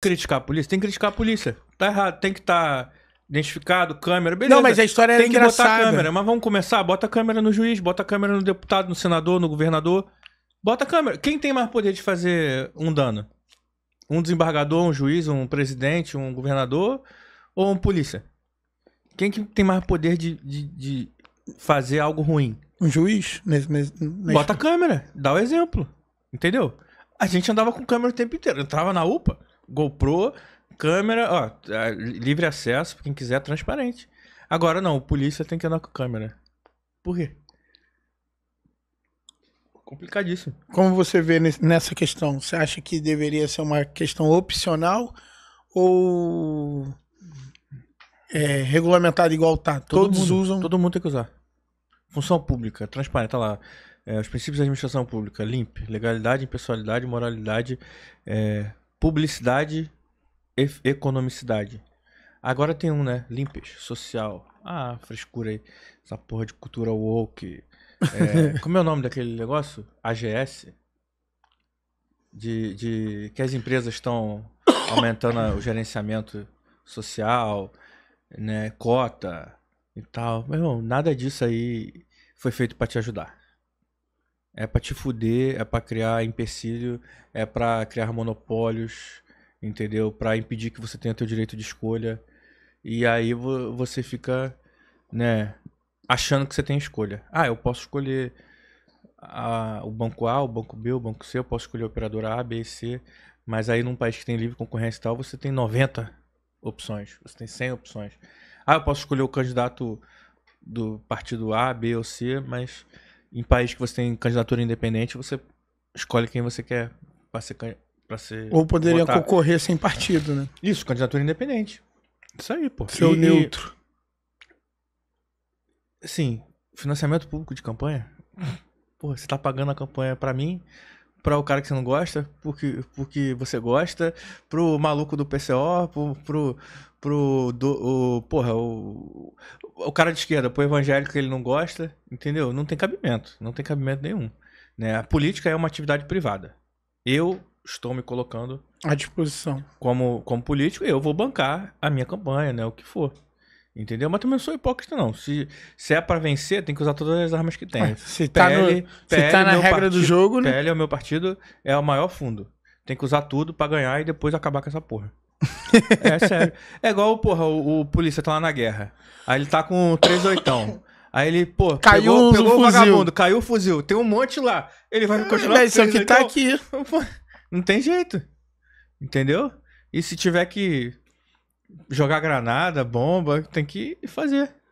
criticar a polícia? Tem que criticar a polícia. Tá errado, tem que estar tá identificado, câmera, beleza. Não, mas a história é Tem que engraçada. botar a câmera, mas vamos começar, bota a câmera no juiz, bota a câmera no deputado, no senador, no governador. Bota a câmera. Quem tem mais poder de fazer um dano? Um desembargador, um juiz, um presidente, um governador ou um polícia? Quem que tem mais poder de, de, de fazer algo ruim? Um juiz? nesse, nesse... Bota a câmera, dá o exemplo. Entendeu? A gente andava com câmera o tempo inteiro, entrava na UPA. GoPro, câmera, ó, é, livre acesso, quem quiser, transparente. Agora não, o polícia tem que andar com câmera. Por quê? Complicadíssimo. Como você vê nessa questão? Você acha que deveria ser uma questão opcional ou é, regulamentada igual tá? Todo Todos mundo, usam. Todo mundo tem que usar. Função pública, transparente, tá lá. É, os princípios da administração pública, limpe, legalidade, impessoalidade, moralidade, é, Publicidade, e economicidade. Agora tem um, né? Limpeza social. Ah, frescura aí. Essa porra de cultura woke. É, como é o nome daquele negócio? AGS? De, de que as empresas estão aumentando o gerenciamento social, né? Cota e tal. Meu irmão, nada disso aí foi feito para te ajudar. É para te fuder, é para criar empecilho, é para criar monopólios, entendeu? Para impedir que você tenha teu direito de escolha. E aí você fica, né, achando que você tem escolha. Ah, eu posso escolher a, o banco A, o banco B, o banco C, eu posso escolher a operadora A, B e C. Mas aí num país que tem livre concorrência e tal, você tem 90 opções, você tem 100 opções. Ah, eu posso escolher o candidato do partido A, B ou C, mas em país que você tem candidatura independente, você escolhe quem você quer para ser, para ser. Ou poderia votar. concorrer sem partido, né? Isso, candidatura independente. Isso aí, pô. Seu e, neutro. Sim, financiamento público de campanha. Pô, você tá pagando a campanha para mim, para o cara que você não gosta, porque, porque você gosta, pro maluco do PCO, pro, pro, pro do, o, porra, o, o cara de esquerda, pro evangélico que ele não gosta, entendeu? Não tem cabimento, não tem cabimento nenhum. Né? A política é uma atividade privada. Eu estou me colocando à disposição como, como político e eu vou bancar a minha campanha, né? O que for. Entendeu? Mas também não sou hipócrita, não. Se, se é pra vencer, tem que usar todas as armas que tem. se, PL, tá PL, tá na regra partido, do jogo, né? PL é o meu partido, é o maior fundo. Tem que usar tudo para ganhar e depois acabar com essa porra. é sério. É igual, porra, o, o, polícia tá lá na guerra. Aí ele tá com três oitão. Aí ele, pô, caiu, pegou, pegou o vagabundo, caiu o fuzil. Tem um monte lá. Ele vai ah, continuar... isso aqui tá então, aqui. Não tem jeito. Entendeu? E se tiver que jogar granada, bomba, tem que fazer.